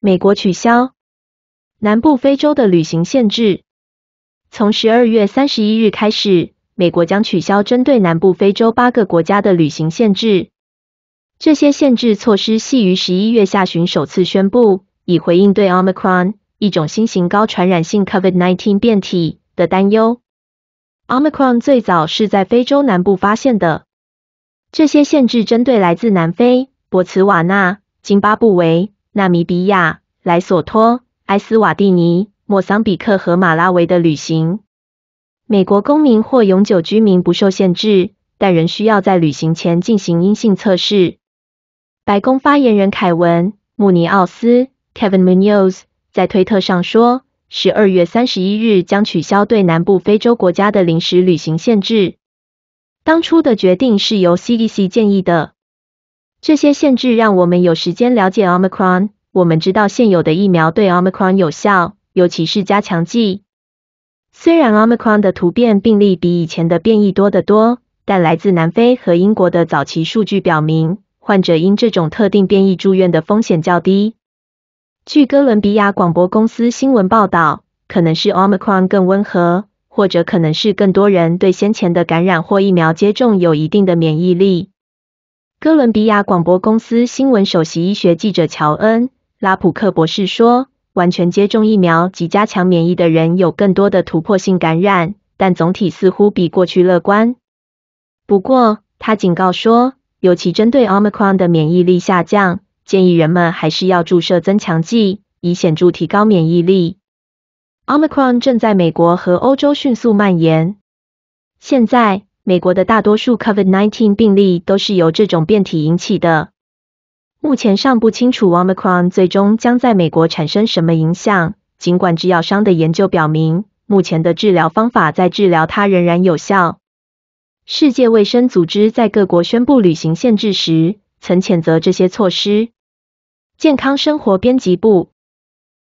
美国取消南部非洲的旅行限制。从12月31日开始，美国将取消针对南部非洲八个国家的旅行限制。这些限制措施系于11月下旬首次宣布，以回应对 Omicron 一种新型高传染性 COVID-19 变体的担忧。Omicron 最早是在非洲南部发现的。这些限制针对来自南非、博茨瓦纳、津巴布韦。纳米比亚、莱索托、埃斯瓦蒂尼、莫桑比克和马拉维的旅行。美国公民或永久居民不受限制，但仍需要在旅行前进行阴性测试。白宫发言人凯文·穆尼奥斯 （Kevin m u n o z z 在推特上说，12月31日将取消对南部非洲国家的临时旅行限制。当初的决定是由 CDC 建议的。这些限制让我们有时间了解 Omicron。我们知道现有的疫苗对 Omicron 有效，尤其是加强剂。虽然 Omicron 的突变病例比以前的变异多得多，但来自南非和英国的早期数据表明，患者因这种特定变异住院的风险较低。据哥伦比亚广播公司新闻报道，可能是 Omicron 更温和，或者可能是更多人对先前的感染或疫苗接种有一定的免疫力。哥伦比亚广播公司新闻首席医学记者乔恩·拉普克博士说，完全接种疫苗及加强免疫的人有更多的突破性感染，但总体似乎比过去乐观。不过，他警告说，尤其针对 Omicron 的免疫力下降，建议人们还是要注射增强剂，以显著提高免疫力。Omicron 正在美国和欧洲迅速蔓延。现在。美国的大多数 COVID-19 病例都是由这种变体引起的。目前尚不清楚 Omicron 最终将在美国产生什么影响。尽管制药商的研究表明，目前的治疗方法在治疗它仍然有效。世界卫生组织在各国宣布旅行限制时，曾谴责这些措施。健康生活编辑部。